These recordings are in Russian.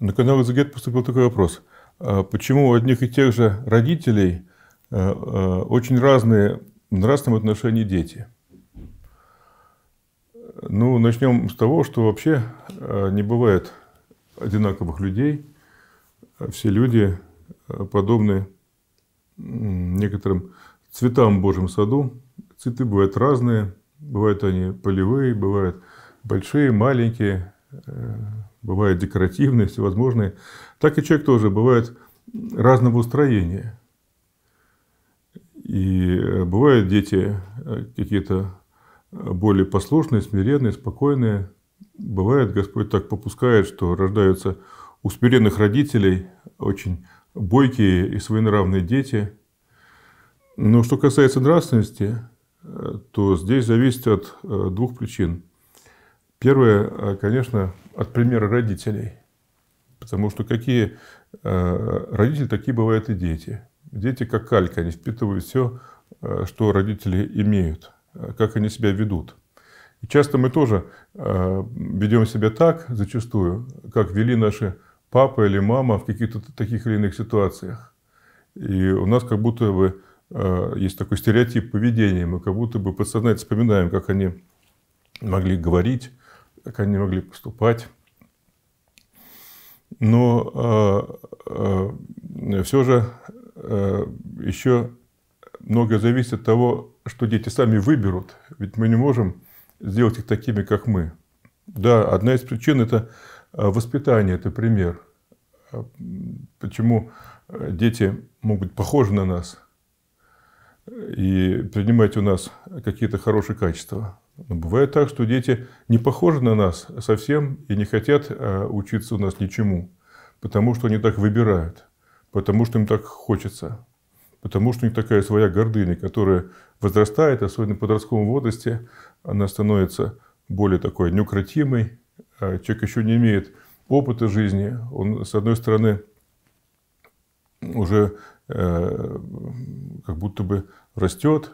На канал «Изагет» поступил такой вопрос. А почему у одних и тех же родителей э, э, очень разные в нравственном отношении дети? Ну, начнем с того, что вообще э, не бывает одинаковых людей. Все люди подобны некоторым цветам в Божьем саду. Цветы бывают разные, бывают они полевые, бывают большие, маленькие, бывают декоративные, всевозможные, так и человек тоже бывает разного устроения. И э, бывают дети э, какие-то э, более послушные, смиренные, спокойные. Бывает, Господь так попускает, что рождаются у смиренных родителей очень бойкие и своенравные дети. Но что касается нравственности, то здесь зависит от двух причин – Первое, э, конечно, от примера родителей. Потому что какие э, родители, такие бывают и дети. Дети как калька, они впитывают все, э, что родители имеют, как они себя ведут. И часто мы тоже ведем себя так, зачастую, как вели наши папа или мама в каких-то таких или иных ситуациях. И у нас как будто бы есть такой стереотип поведения, мы как будто бы подсознательно вспоминаем, как они могли говорить, как они могли поступать. Но э, э, все же э, еще многое зависит от того, что дети сами выберут. Ведь мы не можем сделать их такими, как мы. Да, одна из причин – это э, воспитание, это пример. А, почему э, дети могут быть похожи на нас. И принимать у нас какие-то хорошие качества. Но бывает так, что дети не похожи на нас совсем и не хотят а, учиться у нас ничему, потому что они так выбирают, потому что им так хочется, потому что у них такая своя гордыня, которая возрастает, особенно в подростковом возрасте, она становится более такой неукротимой, а, человек еще не имеет опыта жизни, он, с одной стороны, уже Э, как будто бы растет,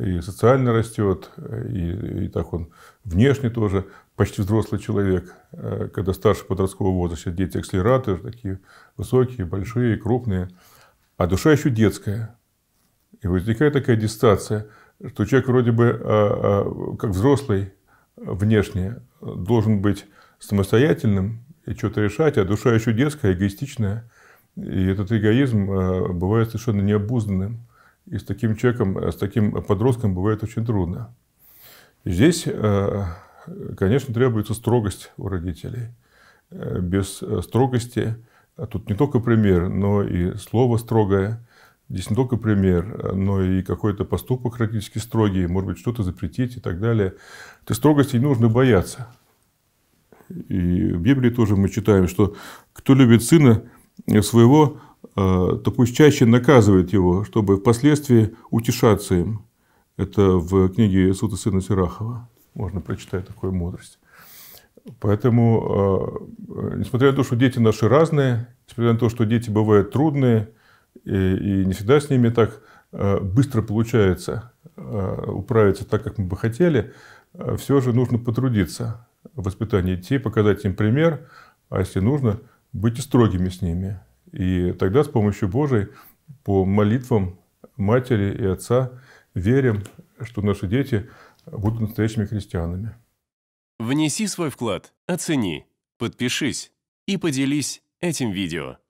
и социально растет, и, и так он внешне тоже почти взрослый человек. Э, когда старше подросткового возраста дети акселераты такие высокие, большие, крупные, а душа еще детская. И возникает такая дистанция, что человек вроде бы а, а, как взрослый внешне должен быть самостоятельным и что-то решать, а душа еще детская, эгоистичная – и этот эгоизм э, бывает совершенно необузданным. И с таким человеком, э, с таким подростком бывает очень трудно. Здесь, э, конечно, требуется строгость у родителей. Без строгости, а тут не только пример, но и слово строгое, здесь не только пример, но и какой-то поступок родительский строгий, может быть, что-то запретить и так далее. Ты строгости не нужно бояться. И в Библии тоже мы читаем, что кто любит сына, своего, э, то чаще наказывает его, чтобы впоследствии утешаться им. Это в книге «Суд сына Сирахова». Можно прочитать такую мудрость. Поэтому, э, э, несмотря на то, что дети наши разные, несмотря на то, что дети бывают трудные, и, и не всегда с ними так быстро получается управиться так, как мы бы хотели, все же нужно потрудиться в воспитании детей, показать им пример, а если нужно – быть строгими с ними. И тогда с помощью Божией, по молитвам матери и отца, верим, что наши дети будут настоящими христианами. Внеси свой вклад, оцени, подпишись и поделись этим видео.